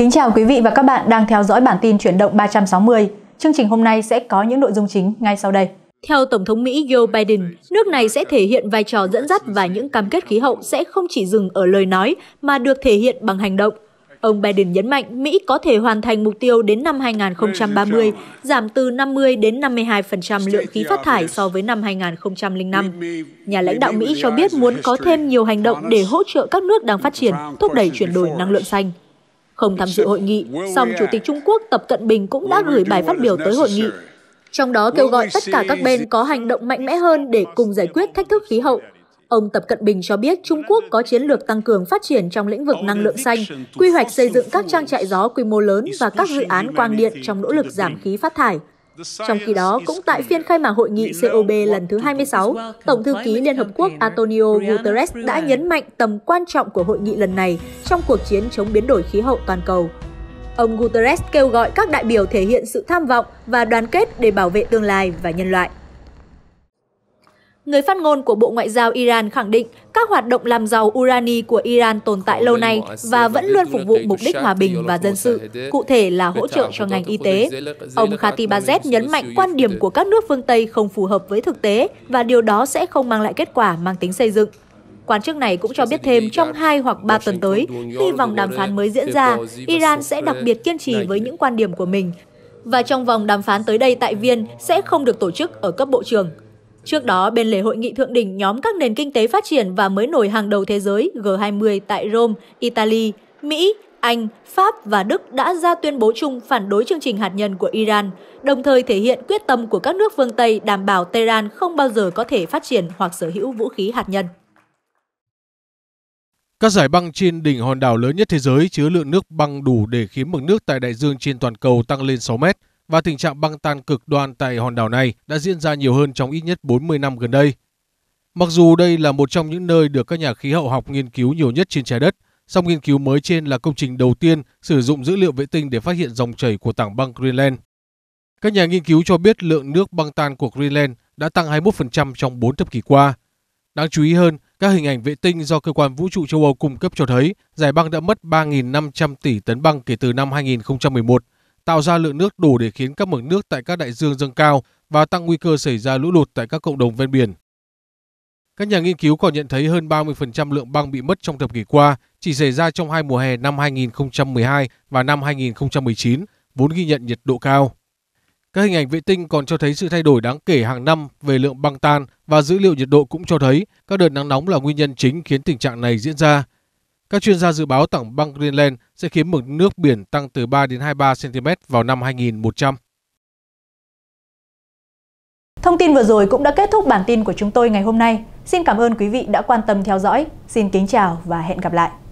Kính chào quý vị và các bạn đang theo dõi bản tin chuyển động 360. Chương trình hôm nay sẽ có những nội dung chính ngay sau đây. Theo Tổng thống Mỹ Joe Biden, nước này sẽ thể hiện vai trò dẫn dắt và những cam kết khí hậu sẽ không chỉ dừng ở lời nói mà được thể hiện bằng hành động. Ông Biden nhấn mạnh Mỹ có thể hoàn thành mục tiêu đến năm 2030, giảm từ 50 đến 52% lượng khí phát thải so với năm 2005. Nhà lãnh đạo Mỹ cho biết muốn có thêm nhiều hành động để hỗ trợ các nước đang phát triển, thúc đẩy chuyển đổi năng lượng xanh. Không tham dự hội nghị, song Chủ tịch Trung Quốc Tập Cận Bình cũng đã gửi bài phát biểu tới hội nghị, trong đó kêu gọi tất cả các bên có hành động mạnh mẽ hơn để cùng giải quyết thách thức khí hậu. Ông Tập Cận Bình cho biết Trung Quốc có chiến lược tăng cường phát triển trong lĩnh vực năng lượng xanh, quy hoạch xây dựng các trang trại gió quy mô lớn và các dự án quang điện trong nỗ lực giảm khí phát thải. Trong khi đó, cũng tại phiên khai mạc hội nghị COP lần thứ 26, Tổng thư ký Liên Hợp Quốc Antonio Guterres đã nhấn mạnh tầm quan trọng của hội nghị lần này trong cuộc chiến chống biến đổi khí hậu toàn cầu. Ông Guterres kêu gọi các đại biểu thể hiện sự tham vọng và đoàn kết để bảo vệ tương lai và nhân loại. Người phát ngôn của Bộ Ngoại giao Iran khẳng định các hoạt động làm giàu urani của Iran tồn tại lâu nay và vẫn luôn phục vụ mục đích hòa bình và dân sự, cụ thể là hỗ trợ cho ngành y tế. Ông Khatibazet nhấn mạnh quan điểm của các nước phương Tây không phù hợp với thực tế và điều đó sẽ không mang lại kết quả mang tính xây dựng. Quan chức này cũng cho biết thêm trong 2 hoặc 3 tuần tới, khi vòng đàm phán mới diễn ra, Iran sẽ đặc biệt kiên trì với những quan điểm của mình và trong vòng đàm phán tới đây tại Viên sẽ không được tổ chức ở cấp bộ trưởng. Trước đó, bên lề hội nghị thượng đỉnh nhóm các nền kinh tế phát triển và mới nổi hàng đầu thế giới G20 tại Rome, Italy, Mỹ, Anh, Pháp và Đức đã ra tuyên bố chung phản đối chương trình hạt nhân của Iran, đồng thời thể hiện quyết tâm của các nước phương Tây đảm bảo Tehran không bao giờ có thể phát triển hoặc sở hữu vũ khí hạt nhân. Các giải băng trên đỉnh hòn đảo lớn nhất thế giới chứa lượng nước băng đủ để khiến mực nước tại đại dương trên toàn cầu tăng lên 6 mét – và tình trạng băng tan cực đoan tại hòn đảo này đã diễn ra nhiều hơn trong ít nhất 40 năm gần đây. Mặc dù đây là một trong những nơi được các nhà khí hậu học nghiên cứu nhiều nhất trên trái đất, song nghiên cứu mới trên là công trình đầu tiên sử dụng dữ liệu vệ tinh để phát hiện dòng chảy của tảng băng Greenland. Các nhà nghiên cứu cho biết lượng nước băng tan của Greenland đã tăng 21% trong 4 thập kỷ qua. Đáng chú ý hơn, các hình ảnh vệ tinh do cơ quan vũ trụ châu Âu cung cấp cho thấy giải băng đã mất 3.500 tỷ tấn băng kể từ năm 2011, tạo ra lượng nước đủ để khiến các mực nước tại các đại dương dâng cao và tăng nguy cơ xảy ra lũ lụt tại các cộng đồng ven biển. Các nhà nghiên cứu còn nhận thấy hơn 30% lượng băng bị mất trong thập kỷ qua chỉ xảy ra trong hai mùa hè năm 2012 và năm 2019, vốn ghi nhận nhiệt độ cao. Các hình ảnh vệ tinh còn cho thấy sự thay đổi đáng kể hàng năm về lượng băng tan và dữ liệu nhiệt độ cũng cho thấy các đợt nắng nóng là nguyên nhân chính khiến tình trạng này diễn ra. Các chuyên gia dự báo tảng băng Greenland sẽ khiến mực nước biển tăng từ 3 đến 23 cm vào năm 2100. Thông tin vừa rồi cũng đã kết thúc bản tin của chúng tôi ngày hôm nay. Xin cảm ơn quý vị đã quan tâm theo dõi. Xin kính chào và hẹn gặp lại.